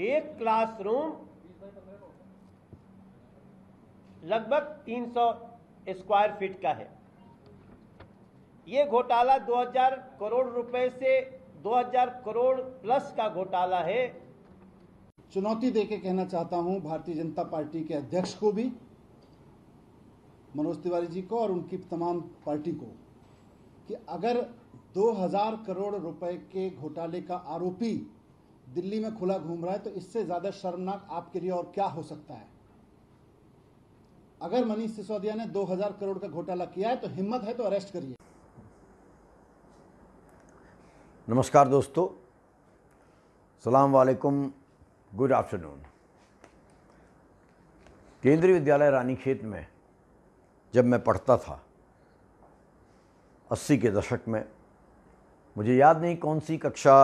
एक क्लासरूम लगभग 300 square feet का है ये घोटाला 2000 करोड़ रुपए से 2000 करोड़ प्लस का घोटाला है चुनौती देके कहना चाहता हूं भारतीय जनता पार्टी के अध्यक्ष को भी मनोज तिवारी जी को और उनकी तमाम पार्टी को कि अगर 2000 करोड़ रुपए के घोटाले का आरोपी दिल्ली में खुला घूम रहा है तो इससे ज़्यादा शर्मनाक आपके लिए और क्या हो सकता है अगर मनीष सिसोदिया ने 2000 करोड़ का घोटाला किया है तो हिम्मत है तो अरेस्ट करिए नमस्कार दोस्तों सलाम वालेकुम गुड आफ्टरनून केंद्रीय विद्यालय रानी खेत में जब मैं पढ़ता था अस्सी के दशक में मुझे याद नहीं कौन सी कक्षा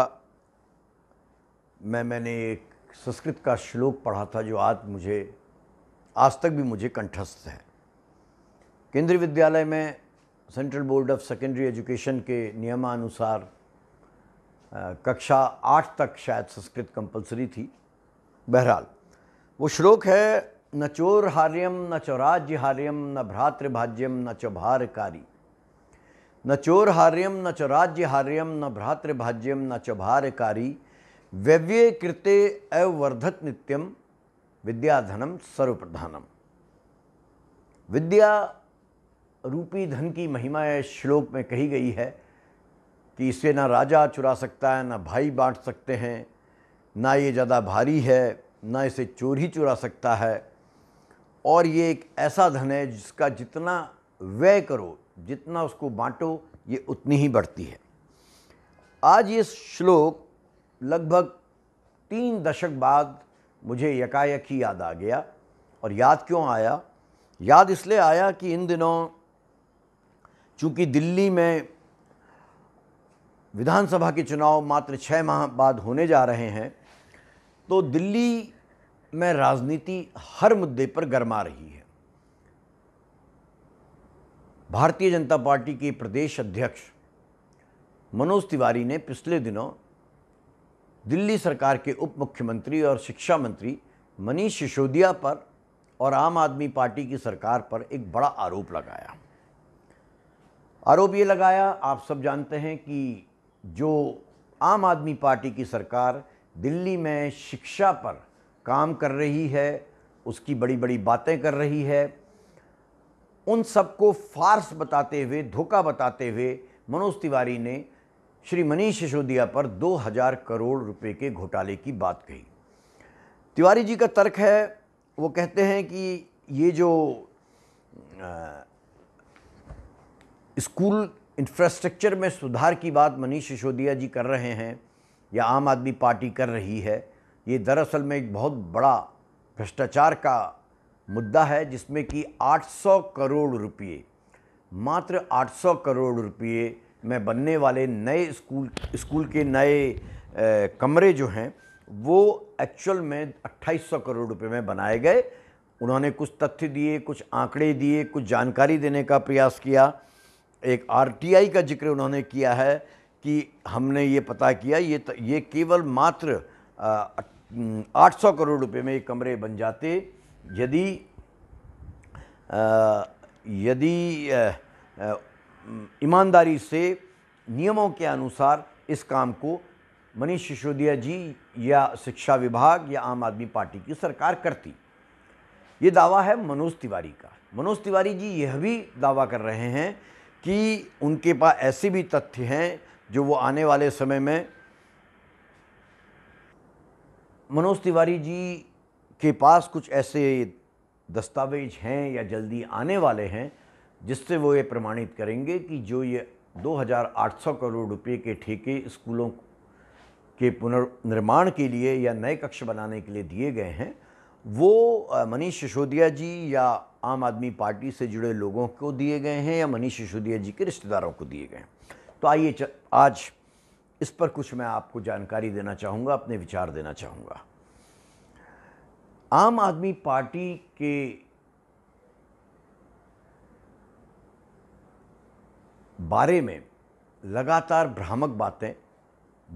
मैं मैंने एक संस्कृत का श्लोक पढ़ा था जो आज मुझे आज तक भी मुझे कंठस्थ है केंद्रीय विद्यालय में Central Board of Secondary Education के नियमानुसार कक्षा आठ तक शायद संस्कृत कंपलसरी थी बहरहाल वो श्लोक है न चोर हार्यम न चौराज्य हार्यम न भ्रातृभाज्यम न चौभारकारी न चोर हार्यम न चौराज्य हार्यम न भ्रातृभाज्यम न चौभारकारी व्यव्यय कृते अवर्धक नित्यम विद्याधनम सर्वप्रधानम विद्या रूपी धन की महिमा श्लोक में कही गई है कि इसे ना राजा चुरा सकता है ना भाई बांट सकते हैं ना ये ज़्यादा भारी है ना इसे चोर ही चुरा सकता है और ये एक ऐसा धन है जिसका जितना व्यय करो जितना उसको बांटो ये उतनी ही बढ़ती है आज ये श्लोक लगभग तीन दशक बाद मुझे यकायक ही याद आ गया और याद क्यों आया याद इसलिए आया कि इन दिनों चूँकि दिल्ली में विधानसभा के चुनाव मात्र छः माह बाद होने जा रहे हैं तो दिल्ली में राजनीति हर मुद्दे पर गरमा रही है भारतीय जनता पार्टी के प्रदेश अध्यक्ष मनोज तिवारी ने पिछले दिनों दिल्ली सरकार के उप मुख्यमंत्री और शिक्षा मंत्री मनीष सिसोदिया पर और आम आदमी पार्टी की सरकार पर एक बड़ा आरोप लगाया आरोप ये लगाया आप सब जानते हैं कि जो आम आदमी पार्टी की सरकार दिल्ली में शिक्षा पर काम कर रही है उसकी बड़ी बड़ी बातें कर रही है उन सबको फार्स बताते हुए धोखा बताते हुए मनोज तिवारी ने श्री मनीष सिसोदिया पर 2000 करोड़ रुपए के घोटाले की बात कही तिवारी जी का तर्क है वो कहते हैं कि ये जो स्कूल इंफ्रास्ट्रक्चर में सुधार की बात मनीष सिसोदिया जी कर रहे हैं या आम आदमी पार्टी कर रही है ये दरअसल में एक बहुत बड़ा भ्रष्टाचार का मुद्दा है जिसमें कि 800 करोड़ रुपए मात्र 800 करोड़ रुपए में बनने वाले नए स्कूल स्कूल के नए ए, कमरे जो हैं वो एक्चुअल में 2800 करोड़ रुपए में बनाए गए उन्होंने कुछ तथ्य दिए कुछ आंकड़े दिए कुछ जानकारी देने का प्रयास किया एक आरटीआई का जिक्र उन्होंने किया है कि हमने ये पता किया ये ये केवल मात्र आठ सौ करोड़ रुपए में ये कमरे बन जाते यदि आ, यदि आ, ईमानदारी से नियमों के अनुसार इस काम को मनीष सिसोदिया जी या शिक्षा विभाग या आम आदमी पार्टी की सरकार करती ये दावा है मनोज तिवारी का मनोज तिवारी जी यह भी दावा कर रहे हैं कि उनके पास ऐसे भी तथ्य हैं जो वो आने वाले समय में मनोज तिवारी जी के पास कुछ ऐसे दस्तावेज हैं या जल्दी आने वाले हैं जिससे वो ये प्रमाणित करेंगे कि जो ये 2800 करोड़ रुपए के ठेके स्कूलों के पुनर्निर्माण के लिए या नए कक्ष बनाने के लिए दिए गए हैं वो मनीष सिसोदिया जी या आम आदमी पार्टी से जुड़े लोगों को दिए गए हैं या मनीष सिसोदिया जी के रिश्तेदारों को दिए गए हैं तो आइए आज इस पर कुछ मैं आपको जानकारी देना चाहूँगा अपने विचार देना चाहूँगा आम आदमी पार्टी के बारे में लगातार भ्रामक बातें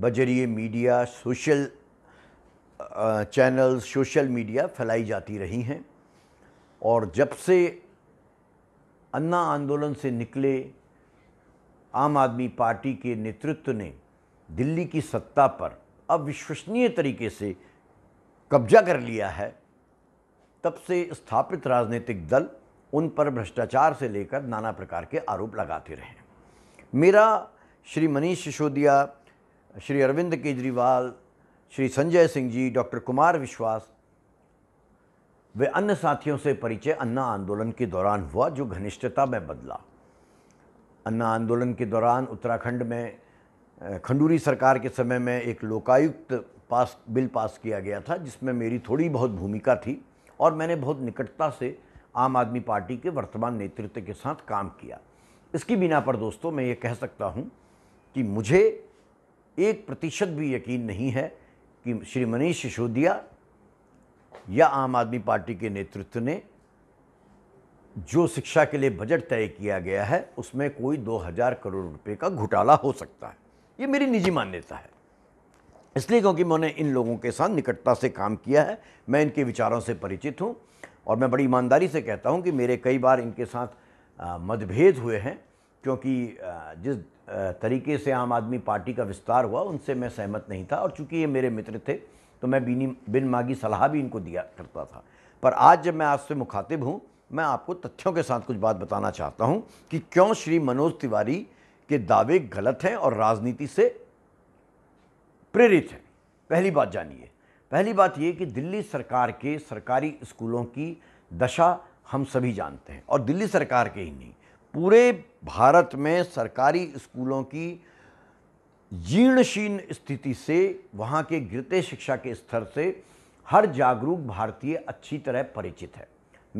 बजरिए media social channel social media फैलाई जाती रही हैं और जब से अन्ना आंदोलन से निकले आम आदमी पार्टी के नेतृत्व ने दिल्ली की सत्ता पर अविश्वसनीय तरीके से कब्जा कर लिया है तब से स्थापित राजनीतिक दल उन पर भ्रष्टाचार से लेकर नाना प्रकार के आरोप लगाते रहे मेरा श्री मनीष सिसोदिया श्री अरविंद केजरीवाल श्री संजय सिंह जी डॉक्टर कुमार विश्वास वे अन्य साथियों से परिचय अन्ना आंदोलन के दौरान हुआ जो घनिष्ठता में बदला अन्ना आंदोलन के दौरान उत्तराखंड में खंडूरी सरकार के समय में एक लोकायुक्त पास बिल पास किया गया था जिसमें मेरी थोड़ी बहुत भूमिका थी और मैंने बहुत निकटता से आम आदमी पार्टी के वर्तमान नेतृत्व के साथ काम किया इसकी बिना पर दोस्तों मैं ये कह सकता हूँ कि मुझे एक प्रतिशत भी यकीन नहीं है कि श्री मनीष सिसोदिया या आम आदमी पार्टी के नेतृत्व ने जो शिक्षा के लिए बजट तय किया गया है उसमें कोई 2000 करोड़ रुपए का घोटाला हो सकता है ये मेरी निजी मान्यता है इसलिए क्योंकि मैंने इन लोगों के साथ निकटता से काम किया है मैं इनके विचारों से परिचित हूँ और मैं बड़ी ईमानदारी से कहता हूँ कि मेरे कई बार इनके साथ मतभेद हुए हैं क्योंकि जिस तरीके से आम आदमी पार्टी का विस्तार हुआ उनसे मैं सहमत नहीं था और चूंकि ये मेरे मित्र थे तो मैं बिनी बिन मांगी सलाह भी इनको दिया करता था पर आज जब मैं आपसे मुखातिब हूँ मैं आपको तथ्यों के साथ कुछ बात बताना चाहता हूँ कि क्यों श्री मनोज तिवारी के दावे गलत हैं और राजनीति से प्रेरित हैं पहली बात जानिए पहली बात ये कि दिल्ली सरकार के सरकारी स्कूलों की दशा हम सभी जानते हैं और दिल्ली सरकार के ही नहीं पूरे भारत में सरकारी स्कूलों की जीर्णशीर्ण स्थिति से वहाँ के गिरते शिक्षा के स्तर से हर जागरूक भारतीय अच्छी तरह परिचित है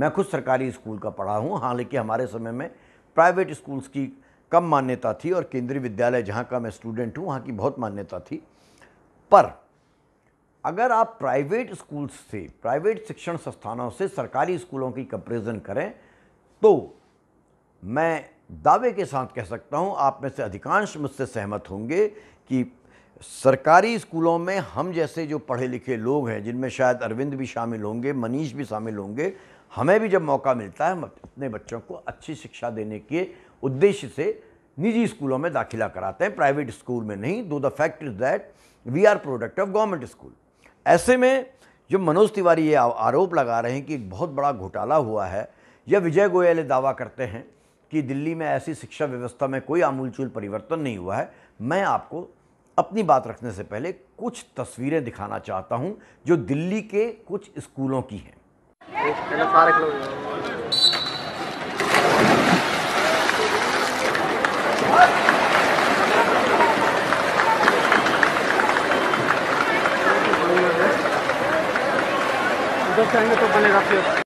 मैं खुद सरकारी स्कूल का पढ़ा हूँ हालांकि हमारे समय में प्राइवेट स्कूल्स की कम मान्यता थी और केंद्रीय विद्यालय जहाँ का मैं स्टूडेंट हूँ वहाँ की बहुत मान्यता थी पर अगर आप प्राइवेट स्कूल्स से प्राइवेट शिक्षण संस्थानों से सरकारी स्कूलों की कंपेरिजन करें तो मैं दावे के साथ कह सकता हूं आप में से अधिकांश मुझसे सहमत होंगे कि सरकारी स्कूलों में हम जैसे जो पढ़े लिखे लोग हैं जिनमें शायद अरविंद भी शामिल होंगे मनीष भी शामिल होंगे हमें भी जब मौका मिलता है हम अपने बच्चों को अच्छी शिक्षा देने के उद्देश्य से निजी स्कूलों में दाखिला कराते हैं प्राइवेट स्कूल में नहीं दो the fact is that we are product of government school ऐसे में जो मनोज तिवारी ये आरोप लगा रहे हैं कि एक बहुत बड़ा घोटाला हुआ है यह विजय गोयल दावा करते हैं कि दिल्ली में ऐसी शिक्षा व्यवस्था में कोई आमूलचूल परिवर्तन नहीं हुआ है मैं आपको अपनी बात रखने से पहले कुछ तस्वीरें दिखाना चाहता हूं जो दिल्ली के कुछ स्कूलों की हैं What? दोस्त आएंगे तो बनेगा फिर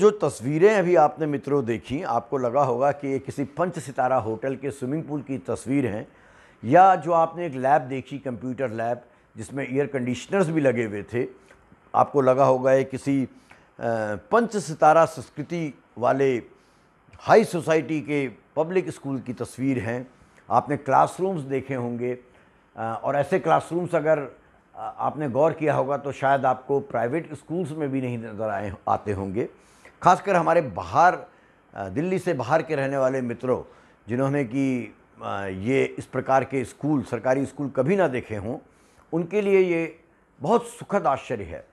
जो तस्वीरें अभी आपने मित्रों देखी आपको लगा होगा कि ये किसी पंच सितारा होटल के स्विमिंग पूल की तस्वीर हैं या जो आपने एक लैब देखी कंप्यूटर लैब जिसमें एयर कंडीशनर्स भी लगे हुए थे आपको लगा होगा ये किसी पंच सितारा संस्कृति वाले हाई सोसाइटी के पब्लिक स्कूल की तस्वीर हैं आपने क्लासरूम्स देखे होंगे और ऐसे क्लासरूम्स अगर आपने गौर किया होगा तो शायद आपको प्राइवेट स्कूल्स में भी नहीं नज़र आए आते होंगे खासकर हमारे बाहर दिल्ली से बाहर के रहने वाले मित्रों जिन्होंने कि ये इस प्रकार के स्कूल सरकारी स्कूल कभी ना देखे हों उनके लिए ये बहुत सुखद आश्चर्य है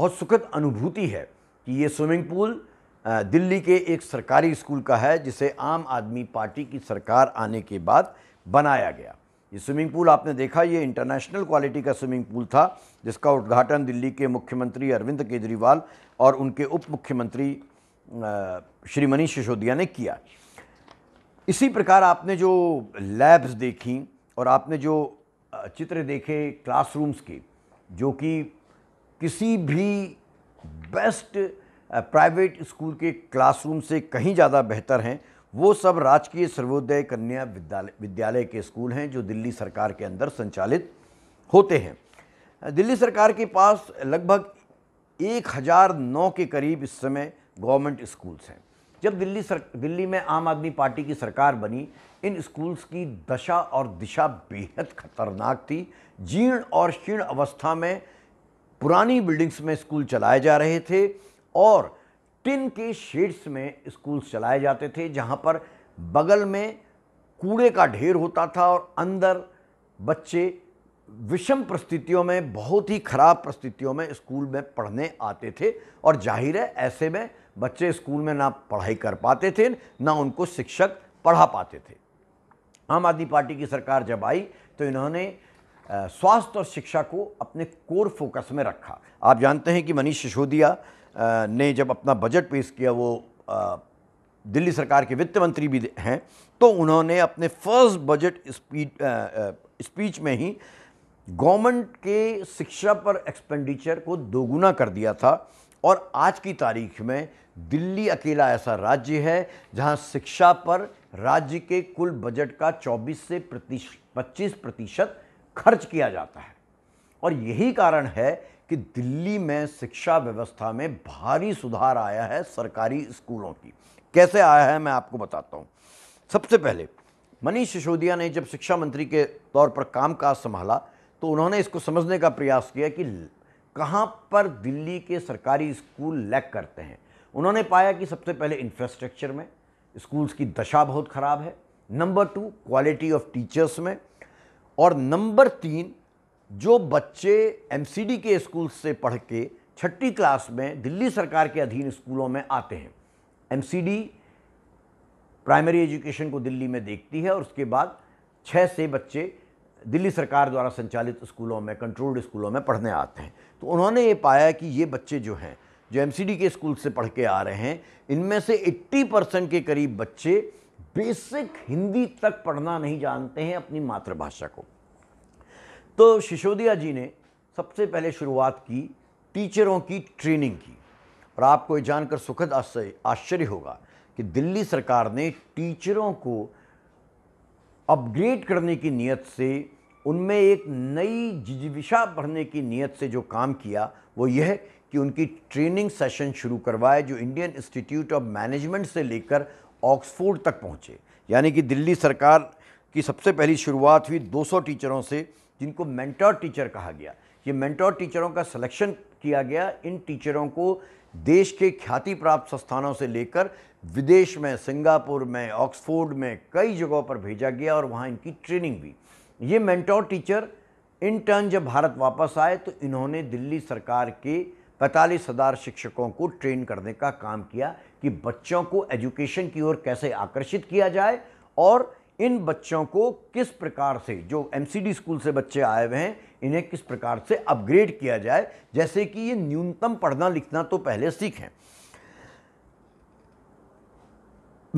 बहुत सुखद अनुभूति है कि ये स्विमिंग पूल दिल्ली के एक सरकारी स्कूल का है जिसे आम आदमी पार्टी की सरकार आने के बाद बनाया गया ये स्विमिंग पूल आपने देखा ये इंटरनेशनल क्वालिटी का स्विमिंग पूल था जिसका उद्घाटन दिल्ली के मुख्यमंत्री अरविंद केजरीवाल और उनके उप मुख्यमंत्री श्री मनीष सिसोदिया ने किया इसी प्रकार आपने जो लैब्स देखी और आपने जो चित्र देखे क्लासरूम्स के जो कि किसी भी बेस्ट प्राइवेट स्कूल के क्लासरूम से कहीं ज़्यादा बेहतर हैं वो सब राजकीय सर्वोदय कन्या विद्यालय विद्यालय के स्कूल हैं जो दिल्ली सरकार के अंदर संचालित होते हैं दिल्ली सरकार के पास लगभग एक हज़ार नौ के करीब इस समय गवर्नमेंट स्कूल्स हैं जब दिल्ली सर दिल्ली में आम आदमी पार्टी की सरकार बनी इन स्कूल्स की दशा और दिशा बेहद खतरनाक थी जीर्ण और क्षीर्ण अवस्था में पुरानी बिल्डिंग्स में स्कूल चलाए जा रहे थे और टिन के शेड्स में स्कूल्स चलाए जाते थे जहाँ पर बगल में कूड़े का ढेर होता था और अंदर बच्चे विषम परिस्थितियों में बहुत ही ख़राब परिस्थितियों में स्कूल में पढ़ने आते थे और जाहिर है ऐसे में बच्चे स्कूल में ना पढ़ाई कर पाते थे ना उनको शिक्षक पढ़ा पाते थे आम आदमी पार्टी की सरकार जब आई तो इन्होंने स्वास्थ्य और शिक्षा को अपने कोर फोकस में रखा आप जानते हैं कि मनीष सिसोदिया ने जब अपना बजट पेश किया वो दिल्ली सरकार के वित्त मंत्री भी हैं तो उन्होंने अपने फर्स्ट बजट स्पीच में ही गवर्नमेंट के शिक्षा पर एक्सपेंडिचर को दोगुना कर दिया था और आज की तारीख में दिल्ली अकेला ऐसा राज्य है जहां शिक्षा पर राज्य के कुल बजट का 24 से पच्चीस प्रतिशत खर्च किया जाता है और यही कारण है कि दिल्ली में शिक्षा व्यवस्था में भारी सुधार आया है सरकारी स्कूलों की कैसे आया है मैं आपको बताता हूँ सबसे पहले मनीष सिसोदिया ने जब शिक्षा मंत्री के तौर पर कामकाज संभाला तो उन्होंने इसको समझने का प्रयास किया कि कहाँ पर दिल्ली के सरकारी स्कूल लैक करते हैं उन्होंने पाया कि सबसे पहले इंफ्रास्ट्रक्चर में स्कूल्स की दशा बहुत ख़राब है number two quality of teachers में और नंबर तीन जो बच्चे एमसीडी के स्कूल से पढ़ के छठी क्लास में दिल्ली सरकार के अधीन स्कूलों में आते हैं एमसीडी प्राइमरी एजुकेशन को दिल्ली में देखती है और उसके बाद छः से बच्चे दिल्ली सरकार द्वारा संचालित स्कूलों में कंट्रोल्ड स्कूलों में पढ़ने आते हैं तो उन्होंने ये पाया कि ये बच्चे जो हैं जो एम के स्कूल से पढ़ के आ रहे हैं इनमें से 80 परसेंट के करीब बच्चे बेसिक हिंदी तक पढ़ना नहीं जानते हैं अपनी मातृभाषा को तो शिशोदिया जी ने सबसे पहले शुरुआत की टीचरों की ट्रेनिंग की और आपको ये जानकर सुखद आश्चर्य होगा कि दिल्ली सरकार ने टीचरों को अपग्रेड करने की नीयत से उनमें एक नई जिजीविशा भरने की नीयत से जो काम किया वो यह कि उनकी ट्रेनिंग सेशन शुरू करवाए जो इंडियन इंस्टीट्यूट ऑफ मैनेजमेंट से लेकर ऑक्सफोर्ड तक पहुँचे यानी कि दिल्ली सरकार की सबसे पहली शुरुआत हुई 200 टीचरों से जिनको मेंटोर टीचर कहा गया ये मेंटोर टीचरों का सिलेक्शन किया गया इन टीचरों को देश के ख्याति प्राप्त संस्थानों से लेकर विदेश में सिंगापुर में ऑक्सफोर्ड में कई जगहों पर भेजा गया और वहाँ इनकी ट्रेनिंग भी ये मेंटोर टीचर इन टर्न जब भारत वापस आए तो इन्होंने दिल्ली सरकार के पैंतालीस हज़ार शिक्षकों को ट्रेन करने का काम किया कि बच्चों को एजुकेशन की ओर कैसे आकर्षित किया जाए और इन बच्चों को किस प्रकार से जो एमसीडी स्कूल से बच्चे आए हुए हैं इन्हें किस प्रकार से अपग्रेड किया जाए जैसे कि ये न्यूनतम पढ़ना लिखना तो पहले सीखें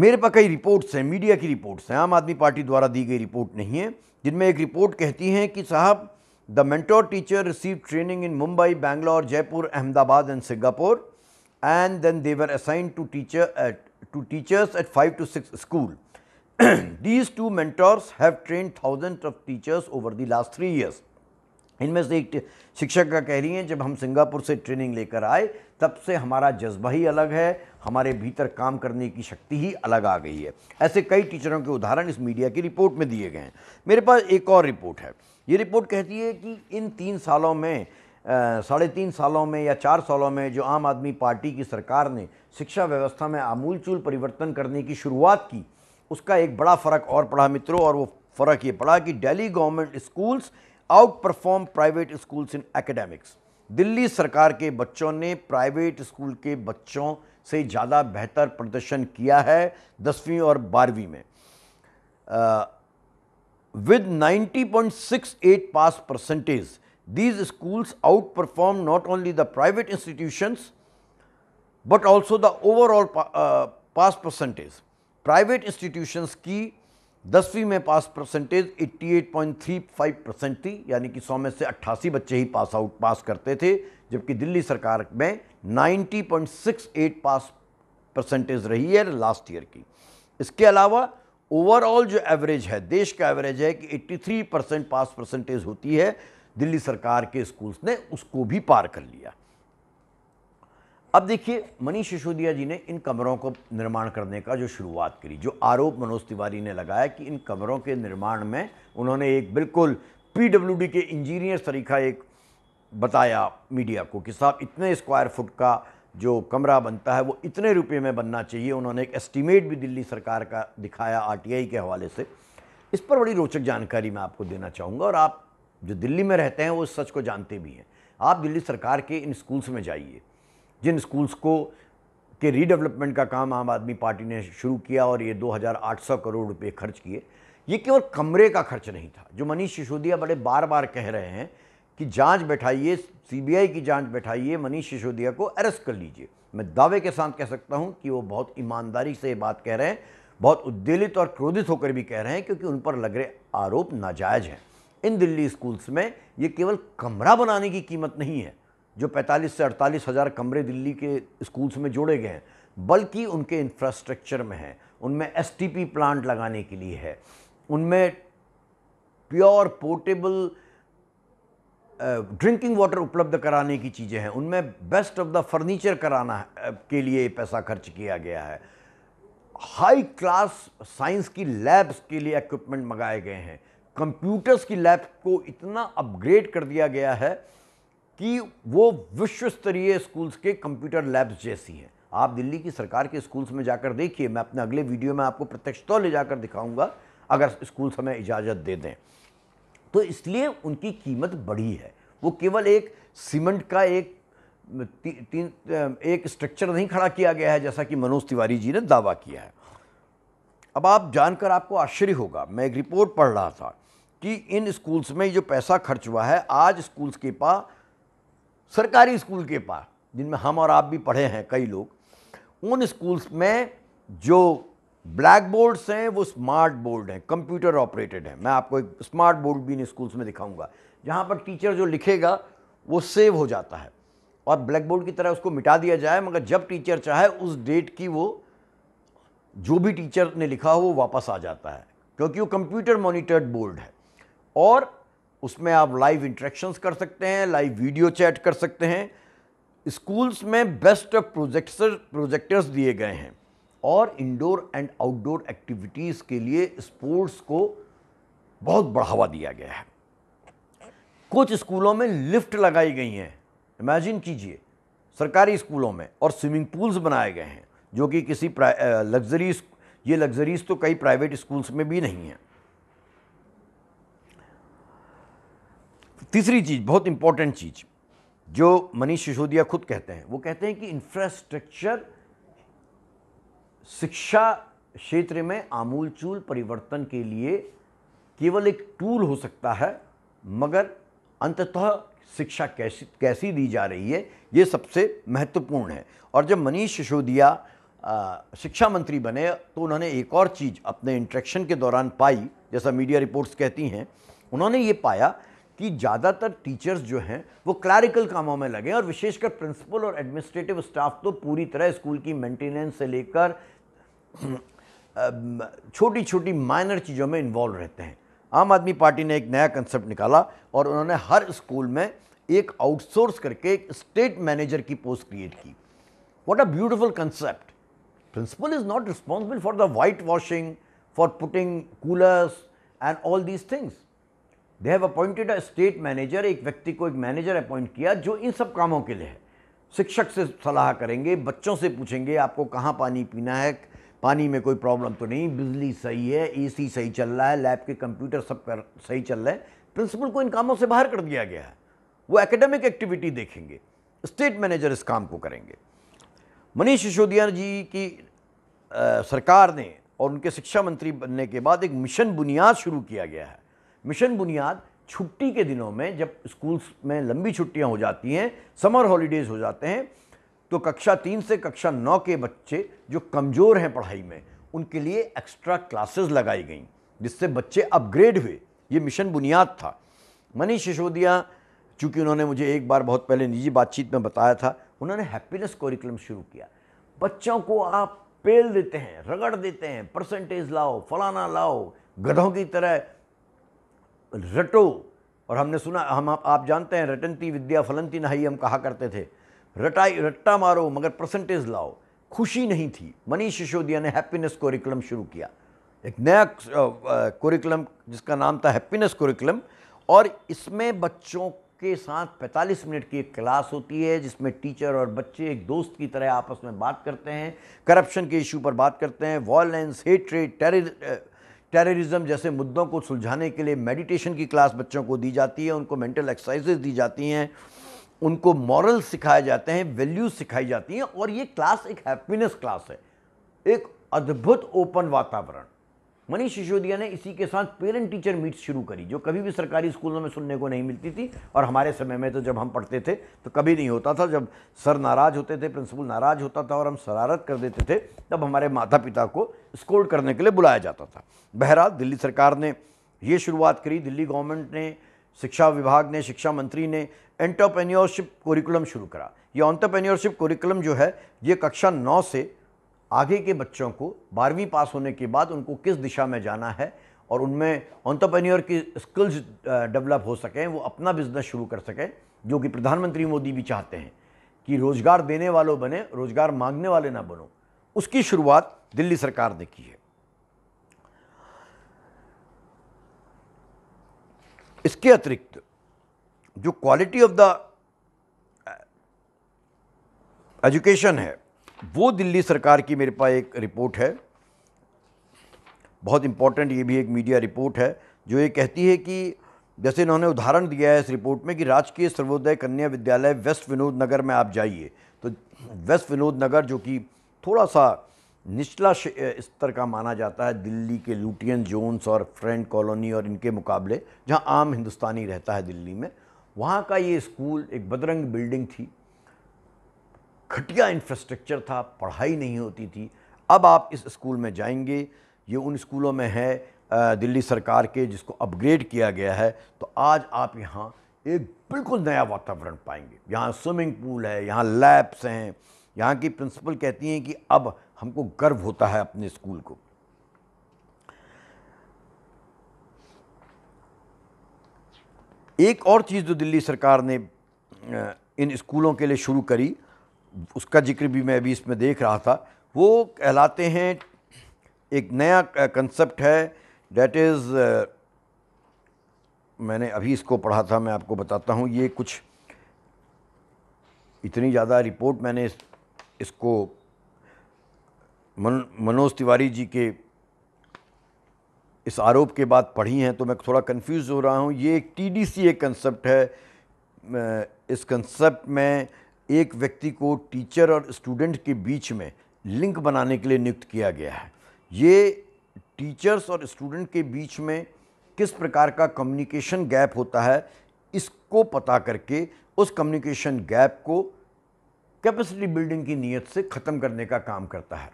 मेरे पास कई रिपोर्ट्स हैं मीडिया की रिपोर्ट्स हैं आम आदमी पार्टी द्वारा दी गई रिपोर्ट नहीं है जिनमें एक रिपोर्ट कहती है कि साहब the mentor teacher receive training in Mumbai Bangalore Jaipur Ahmedabad and Singapore and then they were assign to teacher to teachers at five to six school these two mentors have trained thousands of teachers over the last three years. इनमें से एक शिक्षक का कह रही हैं जब हम सिंगापुर से ट्रेनिंग लेकर आए तब से हमारा जज्बा ही अलग है हमारे भीतर काम करने की शक्ति ही अलग आ गई है ऐसे कई टीचरों के उदाहरण इस मीडिया की रिपोर्ट में दिए गए हैं मेरे पास एक और रिपोर्ट है ये रिपोर्ट कहती है कि इन तीन सालों में साढ़े तीन सालों में या चार सालों में जो आम आदमी पार्टी की सरकार ने शिक्षा व्यवस्था में आमूलचूल परिवर्तन करने की शुरुआत की उसका एक बड़ा फ़र्क और पड़ा मित्रों और वो फ़र्क ये पड़ा कि Delhi government schools outperform private schools in academics Delhi सरकार के बच्चों ने प्राइवेट स्कूल के बच्चों से ज़्यादा बेहतर प्रदर्शन किया है दसवीं और बारहवीं में with 90.68 pass percentage these schools outperform not only the private institutions but also the overall pass percentage private institutions की दसवीं में पास परसेंटेज 88.35 परसेंट थी यानी कि सौ में से अट्ठासी बच्चे ही पास आउट पास करते थे जबकि दिल्ली सरकार में 90.68 पास परसेंटेज रही है लास्ट ईयर की इसके अलावा ओवरऑल जो एवरेज है देश का एवरेज है कि 83 परसेंट पास परसेंटेज होती है दिल्ली सरकार के स्कूल्स ने उसको भी पार कर लिया अब देखिए मनीष सिसोदिया जी ने इन कमरों को निर्माण करने का जो शुरुआत करी जो आरोप मनोज तिवारी ने लगाया कि इन कमरों के निर्माण में उन्होंने एक बिल्कुल पीडब्ल्यूडी के इंजीनियर तरीका एक बताया मीडिया को कि साहब इतने स्क्वायर फुट का जो कमरा बनता है वो इतने रुपये में बनना चाहिए उन्होंने एक एस्टिमेट भी दिल्ली सरकार का दिखाया आर के हवाले से इस पर बड़ी रोचक जानकारी मैं आपको देना चाहूँगा और आप जो दिल्ली में रहते हैं वो सच को जानते भी हैं आप दिल्ली सरकार के इन स्कूल्स में जाइए जिन स्कूल्स को के रीडेवलपमेंट का काम आम आदमी पार्टी ने शुरू किया और ये 2,800 करोड़ रुपए खर्च किए ये केवल कमरे का खर्च नहीं था जो मनीष सिसोदिया बड़े बार बार कह रहे हैं कि जांच बैठाइए सीबीआई की जांच बैठाइए मनीष सिसोदिया को अरेस्ट कर लीजिए मैं दावे के साथ कह सकता हूं कि वो बहुत ईमानदारी से ये बात कह रहे हैं बहुत उद्देलित और क्रोधित होकर भी कह रहे हैं क्योंकि उन पर लग रहे आरोप नाजायज हैं इन दिल्ली स्कूल्स में ये केवल कमरा बनाने की कीमत नहीं है जो 45 से अड़तालीस हज़ार कमरे दिल्ली के स्कूल्स में जोड़े गए हैं बल्कि उनके इंफ्रास्ट्रक्चर में हैं उनमें एसटीपी प्लांट लगाने के लिए है उनमें प्योर पोर्टेबल ड्रिंकिंग वाटर उपलब्ध कराने की चीज़ें हैं उनमें बेस्ट ऑफ द फर्नीचर कराना के लिए पैसा खर्च किया गया है हाई क्लास साइंस की लैब्स के लिए इक्विपमेंट मंगाए गए हैं कंप्यूटर्स की लैब को इतना अपग्रेड कर दिया गया है कि वो विश्व स्तरीय स्कूल्स के कंप्यूटर लैब्स जैसी है आप दिल्ली की सरकार के स्कूल्स में जाकर देखिए मैं अपने अगले वीडियो में आपको तौर ले जाकर दिखाऊंगा अगर स्कूल हमें इजाज़त दे दें तो इसलिए उनकी कीमत बढ़ी है वो केवल एक सीमेंट का एक ती, ती, एक स्ट्रक्चर नहीं खड़ा किया गया है जैसा कि मनोज तिवारी जी ने दावा किया है अब आप जानकर आपको आश्चर्य होगा मैं एक रिपोर्ट पढ़ रहा था कि इन स्कूल्स में जो पैसा खर्च हुआ है आज स्कूल्स के पास सरकारी स्कूल के पास जिनमें हम और आप भी पढ़े हैं कई लोग उन स्कूल्स में जो ब्लैक बोर्ड्स हैं वो स्मार्ट बोर्ड हैं कंप्यूटर ऑपरेटेड हैं मैं आपको एक स्मार्ट बोर्ड भी इन स्कूल्स में दिखाऊंगा जहाँ पर टीचर जो लिखेगा वो सेव हो जाता है और ब्लैक बोर्ड की तरह उसको मिटा दिया जाए मगर जब टीचर चाहे उस डेट की वो जो भी टीचर ने लिखा हो वो वापस आ जाता है क्योंकि वो कंप्यूटर मोनिटर्ड बोर्ड है और उसमें आप लाइव इंट्रैक्शंस कर सकते हैं लाइव वीडियो चैट कर सकते हैं स्कूल्स में बेस्ट प्रोजेक्टर प्रोजेक्टर्स दिए गए हैं और इंडोर एंड आउटडोर एक्टिविटीज़ के लिए स्पोर्ट्स को बहुत बढ़ावा दिया गया है कुछ स्कूलों में लिफ्ट लगाई गई हैं इमेजिन कीजिए सरकारी स्कूलों में और स्विमिंग पूल्स बनाए गए हैं जो कि किसी लग्जरीज ये लग्जरीज तो कई प्राइवेट स्कूल्स में भी नहीं हैं तीसरी चीज़ बहुत इंपॉर्टेंट चीज़ जो मनीष सिसोदिया खुद कहते हैं वो कहते हैं कि इंफ्रास्ट्रक्चर शिक्षा क्षेत्र में आमूलचूल परिवर्तन के लिए केवल एक टूल हो सकता है मगर अंततः शिक्षा कैसी कैसी दी जा रही है ये सबसे महत्वपूर्ण है और जब मनीष सिसोदिया शिक्षा मंत्री बने तो उन्होंने एक और चीज़ अपने इंट्रैक्शन के दौरान पाई जैसा मीडिया रिपोर्ट्स कहती हैं उन्होंने ये पाया कि ज़्यादातर टीचर्स जो हैं वो क्लैरिकल कामों में लगे और विशेषकर प्रिंसिपल और एडमिनिस्ट्रेटिव स्टाफ तो पूरी तरह स्कूल की मेंटेनेंस से लेकर छोटी छोटी माइनर चीज़ों में इन्वॉल्व रहते हैं आम आदमी पार्टी ने एक नया कंसेप्ट निकाला और उन्होंने हर स्कूल में एक आउटसोर्स करके एक स्टेट मैनेजर की पोस्ट क्रिएट की what a beautiful concept principal is not responsible for the white washing for putting coolers and all these things they have appointed a state manager एक व्यक्ति को एक मैनेजर अपॉइंट किया जो इन सब कामों के लिए है शिक्षक से सलाह करेंगे बच्चों से पूछेंगे आपको कहाँ पानी पीना है पानी में कोई प्रॉब्लम तो नहीं बिजली सही है एसी सही चल रहा है लैब के कंप्यूटर सब कर सही चल रहे हैं प्रिंसिपल को इन कामों से बाहर कर दिया गया है वो एकेडमिक एक्टिविटी देखेंगे स्टेट मैनेजर इस काम को करेंगे मनीष सिसोदिया जी की आ, सरकार ने और उनके शिक्षा मंत्री बनने के बाद एक मिशन बुनियाद शुरू किया गया है मिशन बुनियाद छुट्टी के दिनों में जब स्कूल्स में लंबी छुट्टियां हो जाती हैं समर हॉलीडेज़ हो जाते हैं तो कक्षा तीन से कक्षा नौ के बच्चे जो कमज़ोर हैं पढ़ाई में उनके लिए एक्स्ट्रा क्लासेस लगाई गई जिससे बच्चे अपग्रेड हुए ये मिशन बुनियाद था मनीष सिसोदिया चूँकि उन्होंने मुझे एक बार बहुत पहले निजी बातचीत में बताया था उन्होंने हैप्पीनेस कोरिकुलम शुरू किया बच्चों को आप पेल देते हैं रगड़ देते हैं परसेंटेज लाओ फलाना लाओ गधों की तरह रटो और हमने सुना हम आप, जानते हैं रटंती विद्या फलंती नहाई हम कहा करते थे रटाई रट्टा मारो मगर परसेंटेज लाओ खुशी नहीं थी मनीष सिसोदिया ने हैप्पीनेस कोरिकुलम शुरू किया एक नया कोरिकुलम जिसका नाम था हैप्पीनेस कोरिकुलम और इसमें बच्चों के साथ 45 मिनट की एक क्लास होती है जिसमें टीचर और बच्चे एक दोस्त की तरह आपस में बात करते हैं करप्शन के इशू पर बात करते हैं वॉयलेंस हेट्रेड टेरर टेररिज्म जैसे मुद्दों को सुलझाने के लिए मेडिटेशन की क्लास बच्चों को दी जाती है उनको मेंटल एक्सरसाइजेज दी जाती हैं उनको मॉरल सिखाए जाते हैं वैल्यूज सिखाई जाती हैं और ये क्लास एक हैप्पीनेस क्लास है एक अद्भुत ओपन वातावरण मनीष सिसोदिया ने इसी के साथ पेरेंट टीचर मीट शुरू करी जो कभी भी सरकारी स्कूलों में सुनने को नहीं मिलती थी और हमारे समय में तो जब हम पढ़ते थे तो कभी नहीं होता था जब सर नाराज़ होते थे प्रिंसिपल नाराज़ होता था और हम शरारत कर देते थे तब हमारे माता पिता को स्कोल्ड करने के लिए बुलाया जाता था बहरहाल दिल्ली सरकार ने ये शुरुआत करी दिल्ली गवर्नमेंट ने शिक्षा विभाग ने शिक्षा मंत्री ने एंटरप्रेन्योरशिप कोरिकुलम शुरू करा ये ऑन्टरप्रेन्योरशिप कोरिकुलम जो है ये कक्षा नौ से आगे के बच्चों को बारहवीं पास होने के बाद उनको किस दिशा में जाना है और उनमें ऑन्टरप्रेन्योर की स्किल्स डेवलप हो सकें वो अपना बिजनेस शुरू कर सकें जो कि प्रधानमंत्री मोदी भी चाहते हैं कि रोज़गार देने वालों बने रोज़गार मांगने वाले ना बनो उसकी शुरुआत दिल्ली सरकार ने की है इसके अतिरिक्त जो क्वालिटी ऑफ द एजुकेशन है वो दिल्ली सरकार की मेरे पास एक रिपोर्ट है बहुत इम्पोर्टेंट ये भी एक मीडिया रिपोर्ट है जो ये कहती है कि जैसे इन्होंने उदाहरण दिया है इस रिपोर्ट में कि राजकीय सर्वोदय कन्या विद्यालय वेस्ट विनोद नगर में आप जाइए तो वेस्ट विनोद नगर जो कि थोड़ा सा निचला स्तर का माना जाता है दिल्ली के लुटियन जोन्स और फ्रेंड कॉलोनी और इनके मुकाबले जहाँ आम हिंदुस्तानी रहता है दिल्ली में वहाँ का ये स्कूल एक बदरंग बिल्डिंग थी घटिया इंफ्रास्ट्रक्चर था पढ़ाई नहीं होती थी अब आप इस स्कूल में जाएंगे ये उन स्कूलों में है दिल्ली सरकार के जिसको अपग्रेड किया गया है तो आज आप यहाँ एक बिल्कुल नया वातावरण पाएंगे यहाँ स्विमिंग पूल है यहाँ लैब्स हैं यहाँ की प्रिंसिपल कहती हैं कि अब हमको गर्व होता है अपने स्कूल को एक और चीज़ जो दिल्ली सरकार ने इन स्कूलों के लिए शुरू करी उसका जिक्र भी मैं अभी इसमें देख रहा था वो कहलाते हैं एक नया कंसेप्ट है डैट इज़ मैंने अभी इसको पढ़ा था मैं आपको बताता हूँ ये कुछ इतनी ज़्यादा रिपोर्ट मैंने इस, इसको मन, मनोज तिवारी जी के इस आरोप के बाद पढ़ी हैं तो मैं थोड़ा कंफ्यूज हो रहा हूँ ये एक टी डी सी एक कंसेप्ट है इस कंसेप्ट में एक व्यक्ति को टीचर और स्टूडेंट के बीच में लिंक बनाने के लिए नियुक्त किया गया है ये टीचर्स और स्टूडेंट के बीच में किस प्रकार का कम्युनिकेशन गैप होता है इसको पता करके उस कम्युनिकेशन गैप को कैपेसिटी बिल्डिंग की नीयत से ख़त्म करने का काम करता है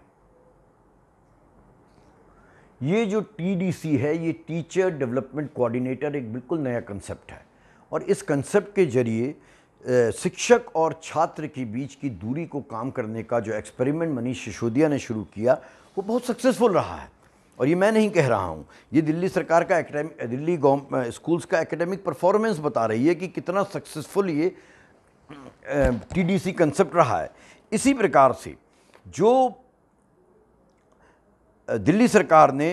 ये जो टीडीसी है ये टीचर डेवलपमेंट कोऑर्डिनेटर एक बिल्कुल नया कंसेप्ट है और इस कंसेप्ट के ज़रिए शिक्षक और छात्र के बीच की दूरी को काम करने का जो एक्सपेरिमेंट मनीष सिसोदिया ने शुरू किया वो बहुत सक्सेसफुल रहा है और ये मैं नहीं कह रहा हूँ ये दिल्ली सरकार का एकेडमिक दिल्ली स्कूल्स का एकेडमिक परफॉर्मेंस बता रही है कि कितना सक्सेसफुल ये टीडीसी कंसेप्ट रहा है इसी प्रकार से जो दिल्ली सरकार ने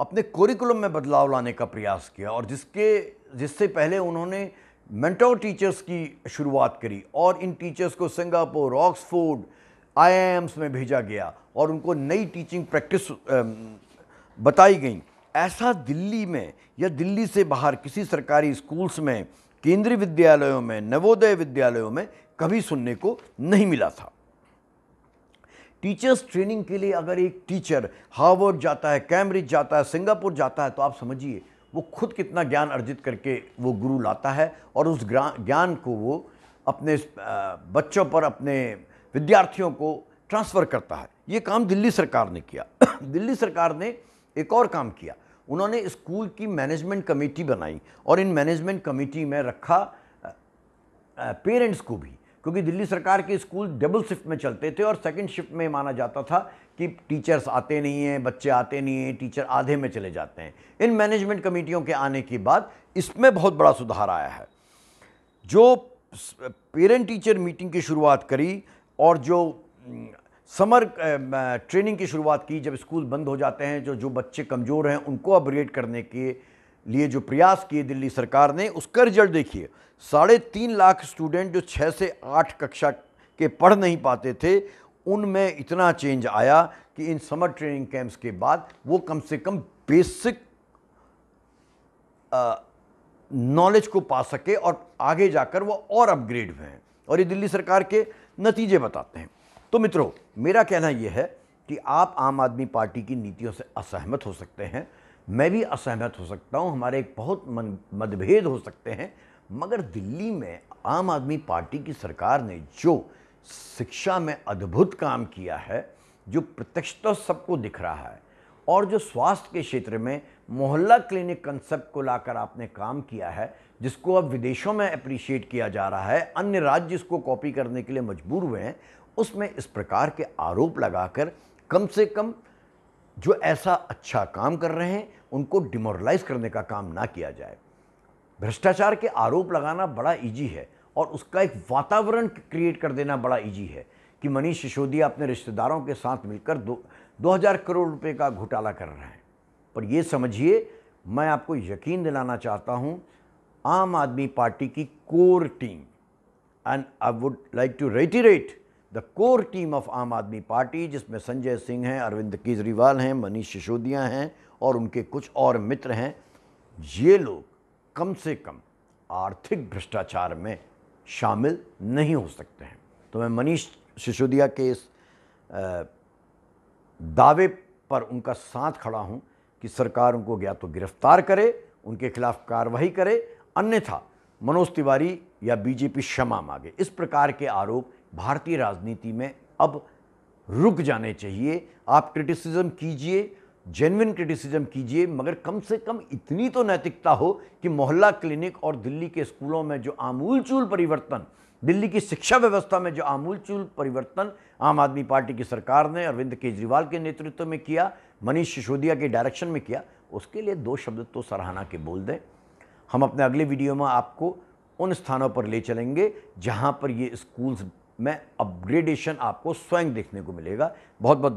अपने कोरिकुलम में बदलाव लाने का प्रयास किया और जिसके जिससे पहले उन्होंने मेंटोर टीचर्स की शुरुआत करी और इन टीचर्स को सिंगापुर ऑक्सफोर्ड आईआईएम्स में भेजा गया और उनको नई टीचिंग प्रैक्टिस um, बताई गई ऐसा दिल्ली में या दिल्ली से बाहर किसी सरकारी स्कूल्स में केंद्रीय विद्यालयों में नवोदय विद्यालयों में कभी सुनने को नहीं मिला था टीचर्स ट्रेनिंग के लिए अगर एक टीचर हार्वर्ड जाता है कैम्ब्रिज जाता है सिंगापुर जाता है तो आप समझिए वो खुद कितना ज्ञान अर्जित करके वो गुरु लाता है और उस ज्ञान को वो अपने बच्चों पर अपने विद्यार्थियों को ट्रांसफ़र करता है ये काम दिल्ली सरकार ने किया दिल्ली सरकार ने एक और काम किया उन्होंने स्कूल की मैनेजमेंट कमेटी बनाई और इन मैनेजमेंट कमेटी में रखा पेरेंट्स को भी क्योंकि दिल्ली सरकार के स्कूल डबल शिफ्ट में चलते थे और सेकंड शिफ्ट में माना जाता था कि टीचर्स आते नहीं हैं बच्चे आते नहीं हैं टीचर आधे में चले जाते हैं इन मैनेजमेंट कमेटियों के आने के बाद इसमें बहुत बड़ा सुधार आया है जो पेरेंट टीचर मीटिंग की शुरुआत करी और जो समर ट्रेनिंग की शुरुआत की जब स्कूल बंद हो जाते हैं जो जो बच्चे कमज़ोर हैं उनको अपग्रेड करने के लिए जो प्रयास किए दिल्ली सरकार ने उसका रिजल्ट देखिए साढ़े तीन लाख स्टूडेंट जो छः से आठ कक्षा के पढ़ नहीं पाते थे उनमें इतना चेंज आया कि इन समर ट्रेनिंग कैंप्स के बाद वो कम से कम बेसिक नॉलेज uh, को पा सके और आगे जाकर वो और अपग्रेड हुए हैं और ये दिल्ली सरकार के नतीजे बताते हैं तो मित्रों मेरा कहना ये है कि आप आम आदमी पार्टी की नीतियों से असहमत हो सकते हैं मैं भी असहमत हो सकता हूँ हमारे एक बहुत मतभेद हो सकते हैं मगर दिल्ली में आम आदमी पार्टी की सरकार ने जो शिक्षा में अद्भुत काम किया है जो तो सबको दिख रहा है और जो स्वास्थ्य के क्षेत्र में मोहल्ला क्लिनिक कंसेप्ट को लाकर आपने काम किया है जिसको अब विदेशों में अप्रिशिएट किया जा रहा है अन्य राज्य इसको कॉपी करने के लिए मजबूर हुए हैं उसमें इस प्रकार के आरोप लगाकर कम से कम जो ऐसा अच्छा काम कर रहे हैं उनको डिमोरलाइज करने का काम ना किया जाए भ्रष्टाचार के आरोप लगाना बड़ा ईजी है और उसका एक वातावरण क्रिएट कर देना बड़ा ईजी है कि मनीष सिसोदिया अपने रिश्तेदारों के साथ मिलकर दो दो हज़ार करोड़ रुपए का घोटाला कर रहे हैं पर ये समझिए मैं आपको यकीन दिलाना चाहता हूँ आम आदमी पार्टी की core team and I would like to reiterate the core team of Aam Aadmi party जिसमें संजय सिंह हैं अरविंद केजरीवाल हैं मनीष सिसोदिया हैं और उनके कुछ और मित्र हैं ये लोग कम से कम आर्थिक भ्रष्टाचार में शामिल नहीं हो सकते हैं तो मैं मनीष सिसोदिया के इस दावे पर उनका साथ खड़ा हूं कि सरकार उनको या तो गिरफ्तार करे उनके खिलाफ कार्रवाई करे अन्यथा मनोज तिवारी या बीजेपी क्षमा मांगे इस प्रकार के आरोप भारतीय राजनीति में अब रुक जाने चाहिए आप क्रिटिसिज्म कीजिए जेनविन क्रिटिसिज्म कीजिए मगर कम से कम इतनी तो नैतिकता हो कि मोहल्ला क्लिनिक और दिल्ली के स्कूलों में जो आमूलचूल परिवर्तन दिल्ली की शिक्षा व्यवस्था में जो आमूलचूल परिवर्तन आम आदमी पार्टी की सरकार ने अरविंद केजरीवाल के नेतृत्व में किया मनीष सिसोदिया के डायरेक्शन में किया उसके लिए दो शब्द तो सराहना के बोल दें हम अपने अगले वीडियो में आपको उन स्थानों पर ले चलेंगे जहाँ पर ये स्कूल्स में अपग्रेडेशन आपको स्वयं देखने को मिलेगा बहुत बहुत